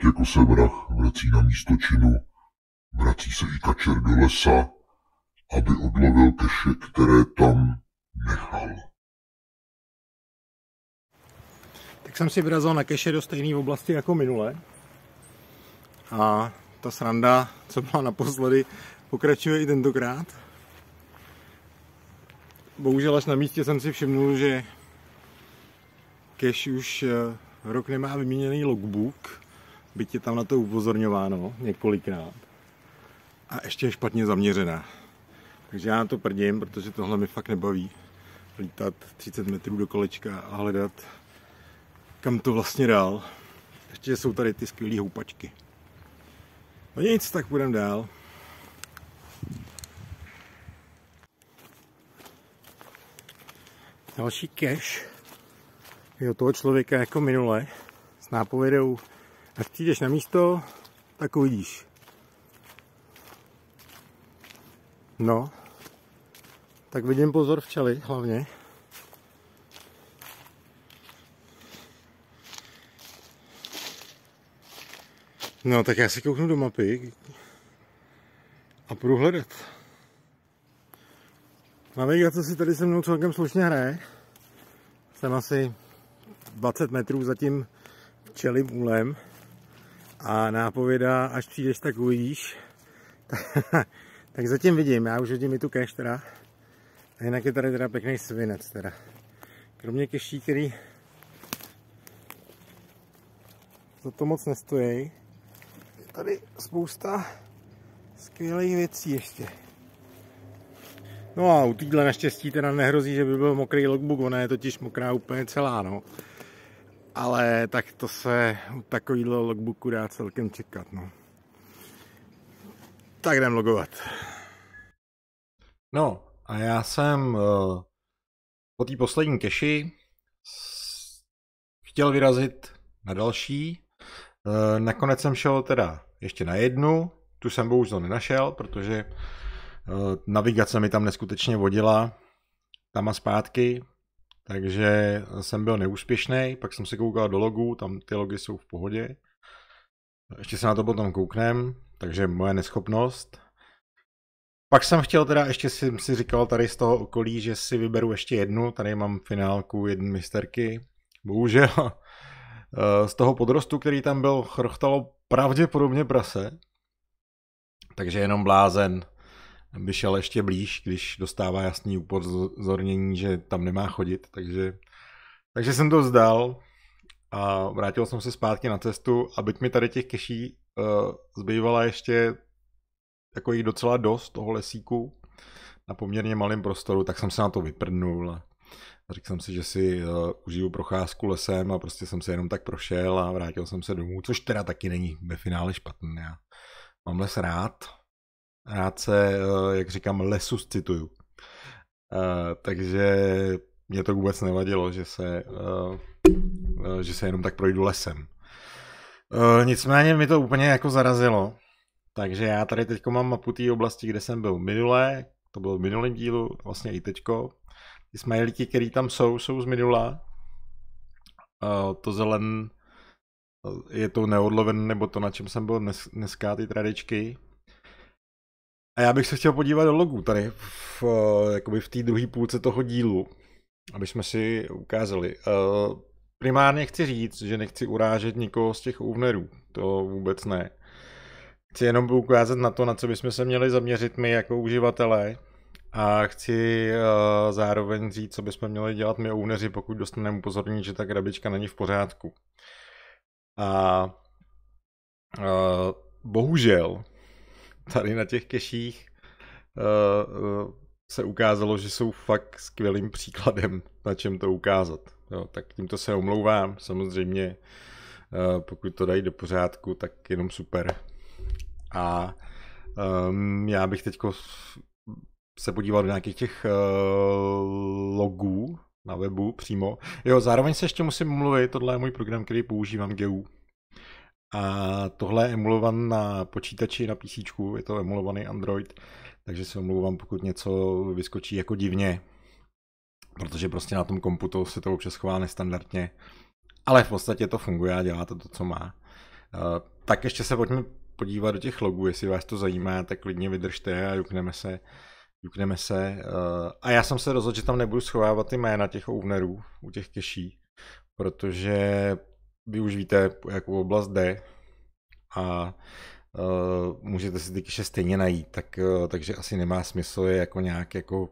Tak jako se vrah vrací na místo činu, vrací se i kačer do lesa, aby odlovil keše, které tam nechal. Tak jsem si vyrazil na keše do stejné oblasti jako minule. A ta sranda, co byla naposledy, pokračuje i tentokrát. Bohužel až na místě jsem si všimnul, že keš už eh, rok nemá vyměněný logbook, byť je tam na to upozorňováno několikrát. A ještě je špatně zaměřená. Takže já na to prdím, protože tohle mi fakt nebaví. Lítat 30 metrů do kolečka a hledat, kam to vlastně dál. Ještě jsou tady ty skvělé houpačky. No nic, tak půjdeme dál. Další cash je od toho člověka jako minule s nápovědou Až přijdeš na místo, tak uvidíš. No, tak vidím pozor včely hlavně. No, tak já si kouknu do mapy a půjdu hledat. Navigace si tady se mnou celkem slušně hraje. Jsem asi 20 metrů za tím včelým úlem a nápověda, až přijdeš, tak uvidíš. tak zatím vidím, já už vidím i tu keš teda. A jinak je tady teda pěkný svinec teda. Kromě keští, který za to moc nestojí. Je tady spousta skvělých věcí ještě. No a u týdle naštěstí teda nehrozí, že by byl mokrý logbook, ona je totiž mokrá úplně celá, no ale tak to se u takovýhle logbooku dá celkem čekat. No. Tak jdem logovat. No a já jsem uh, po té poslední keši chtěl vyrazit na další. Uh, nakonec jsem šel teda ještě na jednu, tu jsem bohužel nenašel, protože uh, navigace mi tam neskutečně vodila tam a zpátky, takže jsem byl neúspěšný, pak jsem se koukal do logů, tam ty logy jsou v pohodě. Ještě se na to potom kouknem, takže moje neschopnost. Pak jsem chtěl teda, ještě jsem si říkal tady z toho okolí, že si vyberu ještě jednu, tady mám finálku jedné misterky. Bohužel eh, z toho podrostu, který tam byl, chrochtalo pravděpodobně prase. Takže jenom blázen by šel ještě blíž, když dostává jasný upozornění, že tam nemá chodit, takže, takže jsem to vzdal a vrátil jsem se zpátky na cestu a byť mi tady těch keší uh, zbývala ještě jako jich docela dost toho lesíku na poměrně malém prostoru, tak jsem se na to vyprdnul a řekl jsem si, že si uh, užiju procházku lesem a prostě jsem se jenom tak prošel a vrátil jsem se domů, což teda taky není ve finále špatný. Já mám les rád, Rád se, eh, jak říkám, lesu cituju. Eh, takže mě to vůbec nevadilo, že se, eh, že se jenom tak projdu lesem. Nicméně mi to úplně jako zarazilo. Takže já tady teď mám mapu té oblasti, kde jsem byl minule, to bylo v minulém dílu, vlastně i teďko. Ty smajlíky, které tam jsou, jsou z minula. To zelen je to neodloven, nebo to, na čem jsem byl dnes, dneska, ty tradičky. A já bych se chtěl podívat do logu tady, v, eh, jakoby v té druhé půlce toho dílu, aby jsme si ukázali. Eh, primárně chci říct, že nechci urážet nikoho z těch ovnerů, to vůbec ne. Chci jenom ukázat na to, na co bychom se měli zaměřit my jako uživatelé a chci eh, zároveň říct, co bychom měli dělat my úvneři, pokud dostaneme upozornění, že ta krabička není v pořádku. A uh, bohužel tady na těch keších eh, eh, se ukázalo, že jsou fakt skvělým příkladem, na čem to ukázat. Jo, tak tímto se omlouvám, samozřejmě eh, pokud to dají do pořádku, tak jenom super. A um, já bych teď se podíval do nějakých těch uh, logů na webu přímo. Jo, zároveň se ještě musím mluvit, tohle je můj program, který používám GU a tohle je emulovan na počítači, na PC, je to emulovaný Android, takže se omlouvám, pokud něco vyskočí jako divně, protože prostě na tom komputu se to občas chová nestandardně, ale v podstatě to funguje a dělá to to, co má. Eh, tak ještě se pojďme podívat do těch logů, jestli vás to zajímá, tak klidně vydržte a jukneme se. Jukneme se. Eh, a já jsem se rozhodl, že tam nebudu schovávat ty jména těch ownerů u těch keší, protože vy už víte, jakou oblast jde a uh, můžete si ty kyše stejně najít, tak, uh, takže asi nemá smysl je jako nějak jako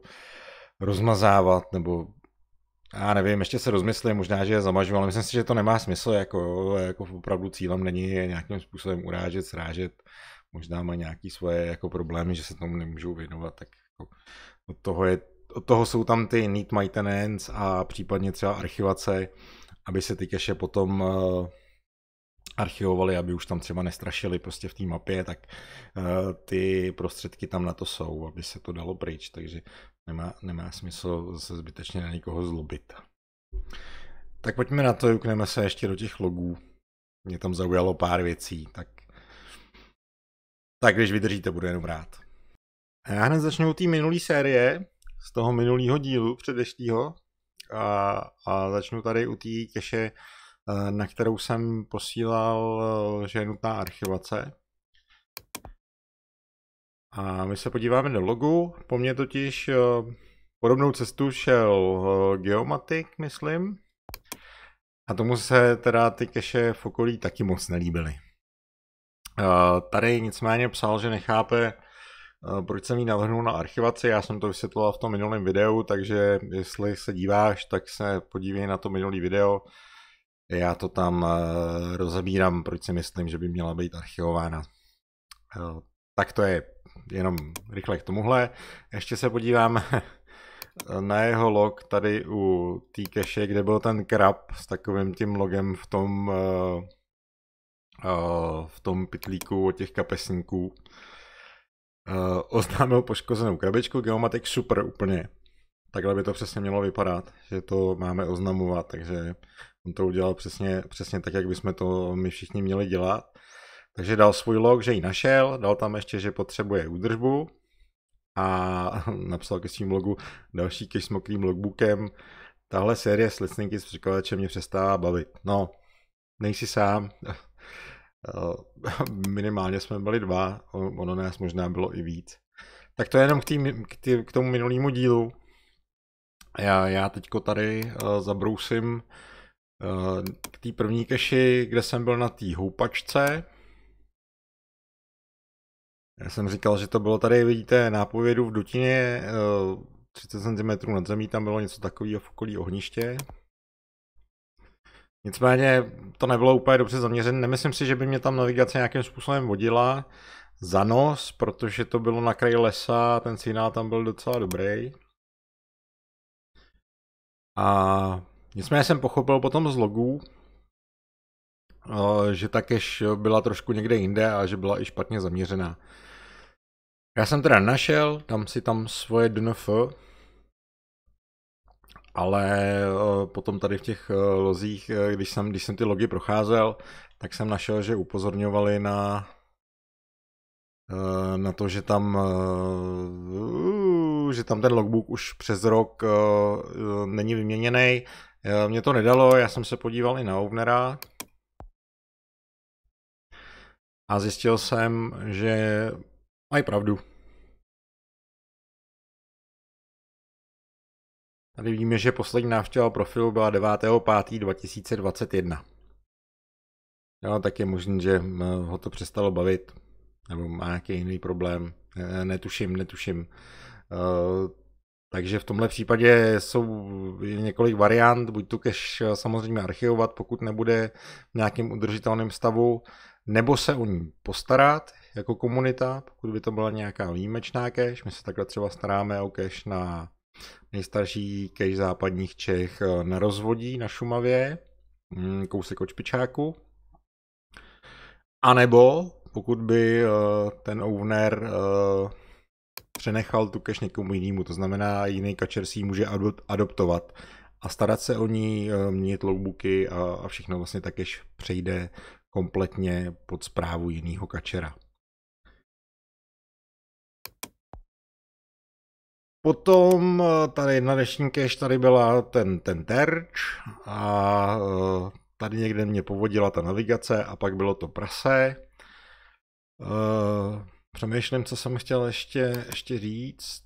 rozmazávat nebo já nevím, ještě se rozmyslím, možná, že je zamažu, ale myslím si, že to nemá smysl, jako, jako jako opravdu cílem není nějakým způsobem urážet, srážet, možná má nějaký svoje jako problémy, že se tomu nemůžou věnovat, tak jako, od toho je od toho jsou tam ty need maintenance a případně třeba archivace, aby se ty keše potom eh, archivovali, aby už tam třeba nestrašili prostě v té mapě, tak eh, ty prostředky tam na to jsou, aby se to dalo pryč, takže nemá, nemá smysl se zbytečně na nikoho zlobit. Tak pojďme na to, jukneme se ještě do těch logů. Mě tam zaujalo pár věcí, tak, tak když vydržíte, budu jenom rád. A já hned začnu u té minulé série, z toho minulého dílu předeštího, a, a začnu tady u té těše, eh, na kterou jsem posílal, eh, že je nutná archivace. A my se podíváme do logu. Po mně totiž eh, podobnou cestu šel Geomatic, myslím. A tomu se teda ty keše v okolí taky moc nelíbily. Tady nicméně psal, že nechápe, Eh, proč jsem ji navrhnul na archivaci? Já jsem to vysvětloval v tom minulém videu, takže jestli se díváš, tak se podívej na to minulý video. Já to tam eh, rozebírám, proč si myslím, že by měla být archivována. Eh, tak to je jenom rychle k tomuhle. Ještě se podívám na jeho log tady u té cache, kde byl ten krab s takovým tím logem v tom v tom pitlíku od těch kapesníků uh, oznámil poškozenou krabičku Geomatic super úplně. Takhle by to přesně mělo vypadat, že to máme oznamovat, takže on to udělal přesně, přesně tak, jak bychom to my všichni měli dělat. Takže dal svůj log, že ji našel, dal tam ještě, že potřebuje údržbu a napsal ke svým logu další ke smokrým logbookem. Tahle série s lesninky s překladačem mě přestává bavit. No, nejsi sám, Eh, minimálně jsme byli dva, ono nás možná bylo i víc. Tak to je jenom k, tý, k, tý, k tomu minulýmu dílu. Já, já teďko tady uh, zabrousím uh, k té první keši, kde jsem byl na té houpačce. Já jsem říkal, že to bylo tady, vidíte, nápovědu v Dutině, uh, 30 cm nad zemí, tam bylo něco takového v okolí ohniště. Nicméně to nebylo úplně dobře zaměřené. Nemyslím si, že by mě tam navigace nějakým způsobem vodila za nos, protože to bylo na kraji lesa, ten signál tam byl docela dobrý. A nicméně jsem pochopil potom z logů, eh, že ta cache byla trošku někde jinde a že byla i špatně zaměřená. Já jsem teda našel, tam si tam svoje DNF, ale eh, potom tady v těch eh, lozích, eh, když jsem, když jsem ty logy procházel, tak jsem našel, že upozorňovali na na to, že tam že tam ten logbook už přes rok není vyměněný. Mě to nedalo, já jsem se podíval i na Ovnera a zjistil jsem, že mají pravdu. Tady víme, že poslední návštěva profilu byla 9.5.2021. Jo, tak je možný, že ho to přestalo bavit, nebo má nějaký jiný problém. Netuším, netuším. Eh, takže v tomhle případě jsou několik variant, buď tu cache eh, samozřejmě archivovat, pokud nebude v nějakém udržitelném stavu, nebo se o ní postarat jako komunita, pokud by to byla nějaká výjimečná cache. My se takhle třeba staráme o cache na Nejstarší kež západních Čech eh, na rozvodí na Šumavě, hm, kousek od Špičáku. A nebo pokud by eh, ten owner eh, přenechal tu keš někomu jinému, to znamená jiný kačer si ji může adoptovat a starat se o ní, měnit logbooky a všechno vlastně takéž přejde kompletně pod zprávu jiného kačera. Potom eh, tady na dnešní cache tady byla ten, ten terč a eh, tady někde mě povodila ta navigace a pak bylo to prase. Eh, přemýšlím, co jsem chtěl ještě, ještě říct.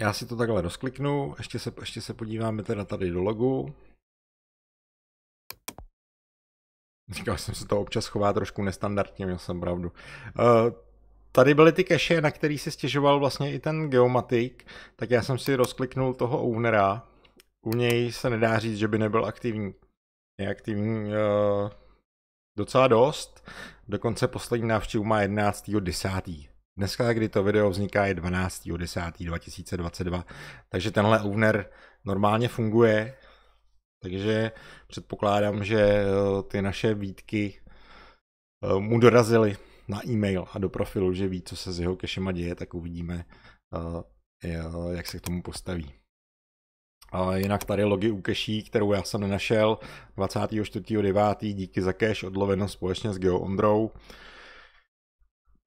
Já si to takhle rozkliknu, ještě se, ještě se podíváme teda tady do logu. Říkal jsem se to občas chová trošku nestandardně, měl jsem pravdu. Eh, tady byly ty keše, na který si stěžoval vlastně i ten geomatik, tak já jsem si rozkliknul toho ownera. U něj se nedá říct, že by nebyl aktivní. Je aktivní uh, docela dost. Dokonce poslední návštěvu má 11.10. Dneska, kdy to video vzniká, je 12.10.2022, takže tenhle owner normálně funguje, takže předpokládám, že eh, ty naše výtky eh, mu dorazily na e-mail a do profilu, že ví, co se s jeho kešema děje, tak uvidíme, eh, jak se k tomu postaví. A jinak tady logi u keší, kterou já jsem nenašel, 24.9. díky za cache odloveno společně s Geo Ondrou.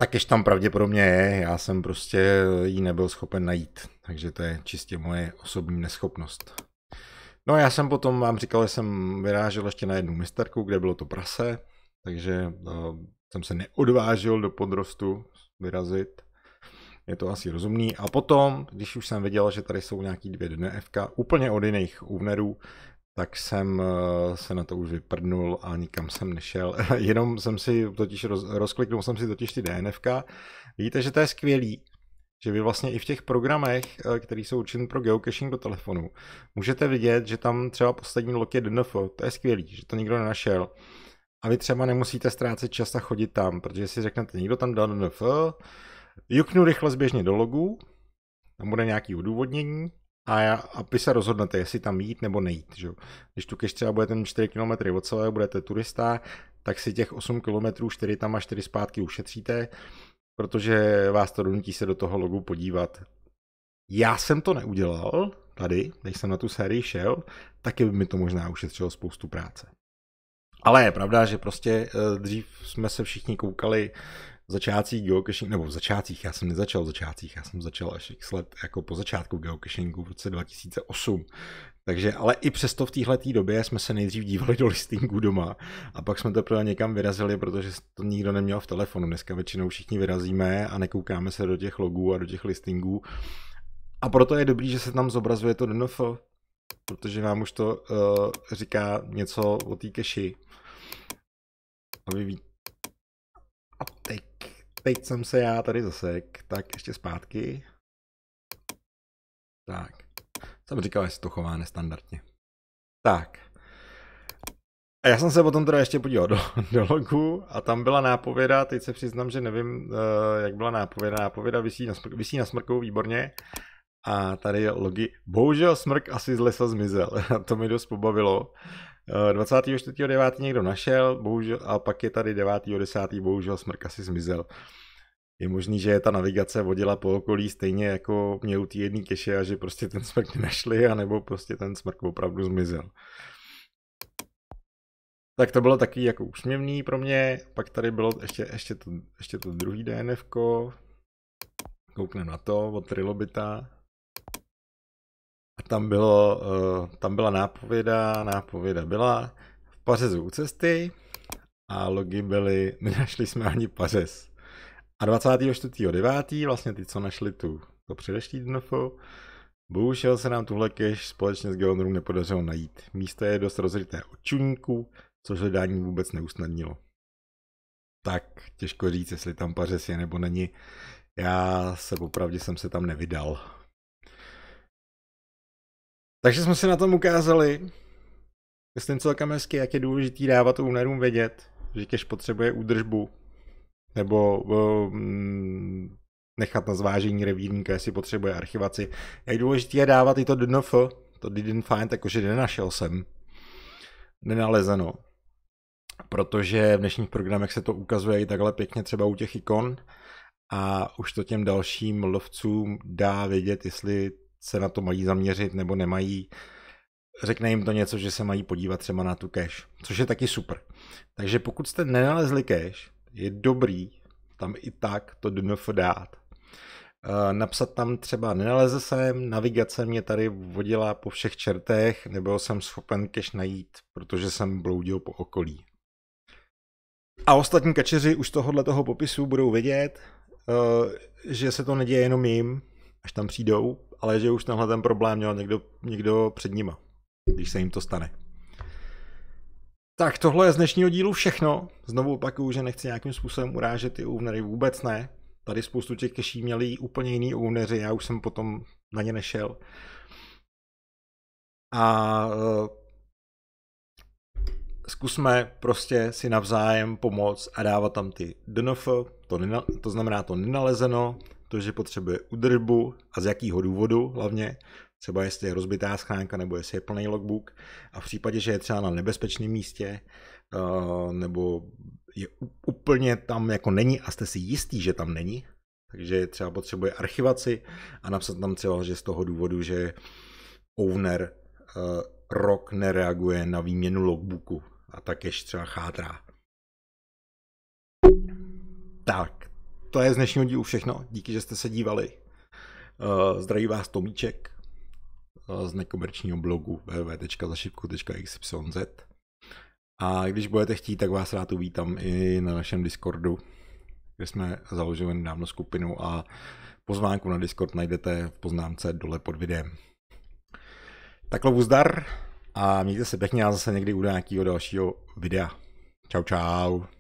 Tak jež tam pravděpodobně je, já jsem prostě ji nebyl schopen najít, takže to je čistě moje osobní neschopnost. No já jsem potom vám říkal, že jsem vyrážel ještě na jednu misterku, kde bylo to prase, takže eh, jsem se neodvážil do podrostu vyrazit. Je to asi rozumný. A potom, když už jsem viděl, že tady jsou nějaký dvě DNFK, úplně od jiných úvnerů, tak jsem eh, se na to už vyprdnul a nikam jsem nešel. Jenom jsem si totiž roz, rozkliknul jsem si totiž ty DNFK. Vidíte, že to je skvělý, že vy vlastně i v těch programech, eh, které jsou určeny pro geocaching do telefonu, můžete vidět, že tam třeba poslední lok je DNF, to je skvělý, že to nikdo nenašel. A vy třeba nemusíte ztrácet čas a chodit tam, protože si řeknete, někdo tam dal DNF, juknu rychle zběžně do logu, tam bude nějaký udůvodnění a, já, a vy se rozhodnete, jestli tam jít nebo nejít. Že? Když tu cache třeba budete 4 km od celého, budete turista, tak si těch 8 km, 4 tam a 4 zpátky ušetříte protože vás to donutí se do toho logu podívat. Já jsem to neudělal tady, když jsem na tu sérii šel, taky by mi to možná ušetřilo spoustu práce. Ale je pravda, že prostě eh, dřív jsme se všichni koukali v začátcích geocachingu, nebo v začátcích, já jsem nezačal v začátcích, já jsem začal až x let jako po začátku geocachingu v roce 2008, takže, ale i přesto v téhle době jsme se nejdřív dívali do listingu doma a pak jsme to teprve někam vyrazili, protože to nikdo neměl v telefonu. Dneska většinou všichni vyrazíme a nekoukáme se do těch logů a do těch listingů. A proto je dobrý, že se tam zobrazuje to DNF, protože vám už to uh, říká něco o té keši. A vy víte. A teď, teď jsem se já tady zasek, tak ještě zpátky. Tak. Jsem říkal, že se to chová nestandardně. Tak. A já jsem se potom teda ještě podíval do, do logu a tam byla nápověda, teď se přiznám, že nevím, eh, jak byla nápověda. Nápověda vysí na, smrk, vysí na smrkou výborně. A tady je logi. Bohužel smrk asi z lesa zmizel. to mi dost pobavilo. 24.9. Eh, někdo našel, bohužel, a pak je tady 9.10. bohužel smrk asi zmizel je možný, že je ta navigace vodila po okolí stejně jako mě u té jedné keše a že prostě ten smrk nenašli, anebo prostě ten smrk opravdu zmizel. Tak to bylo taky jako úsměvný pro mě, pak tady bylo ještě, ještě, to, ještě to druhý DNF, kouknem na to od Trilobita. A tam, bylo, eh, tam byla nápověda, nápověda byla v pařezu u cesty a logy byly, nenašli jsme ani pařez. A 24.9. vlastně ty, co našli tu to předešlý dnofo, bohužel se nám tuhle cache společně s Geonrum nepodařilo najít. Místo je dost rozryté od čuníků, což hledání vůbec neusnadnilo. Tak těžko říct, jestli tam pařes je nebo není. Já se popravdě jsem se tam nevydal. Takže jsme si na tom ukázali, myslím celkem hezky, jak je důležitý dávat únerům vědět, že keš potřebuje údržbu, nebo eh, mm, nechat na zvážení revírníka, jestli potřebuje archivaci. Jak důležité je dávat i to DNF, to didn't find, jakože nenašel jsem, nenalezeno. Protože v dnešních programech se to ukazuje i takhle pěkně třeba u těch ikon a už to těm dalším lovcům dá vědět, jestli se na to mají zaměřit nebo nemají. Řekne jim to něco, že se mají podívat třeba na tu cache, což je taky super. Takže pokud jste nenalezli cache, je dobrý tam i tak to DNF dát. Eh, napsat tam třeba nenaleze jsem, navigace mě tady vodila po všech čertech, nebyl jsem schopen cache najít, protože jsem bloudil po okolí. A ostatní kačeři už tohohle toho popisu budou vědět, eh, že se to neděje jenom jim, až tam přijdou, ale že už tenhle ten problém měl někdo, někdo před nima, když se jim to stane. Tak tohle je z dnešního dílu všechno. Znovu opakuju, že nechci nějakým způsobem urážet ty úvnery, vůbec ne. Tady spoustu těch keší měli úplně jiný ownery, já už jsem potom na ně nešel. A eh, zkusme prostě si navzájem pomoct a dávat tam ty DNF, to, nena, to znamená to nenalezeno, to, že potřebuje udržbu a z jakého důvodu hlavně, třeba jestli je rozbitá schránka nebo jestli je plný logbook a v případě, že je třeba na nebezpečném místě eh, nebo je úplně tam jako není a jste si jistý, že tam není, takže třeba potřebuje archivaci a napsat tam třeba, že z toho důvodu, že owner eh, rok nereaguje na výměnu logbooku a takéž třeba chátrá. Tak, to je z dnešního dílu všechno. Díky, že jste se dívali. Eh, zdraví vás Tomíček eh, z nekomerčního blogu www.zašipku.xyz a když budete chtít, tak vás rád uvítám i na našem Discordu, kde jsme založili nedávno skupinu a pozvánku na Discord najdete v poznámce dole pod videem. Takhle zdar a mějte se pěkně a zase někdy u nějakého dalšího videa. Čau čau.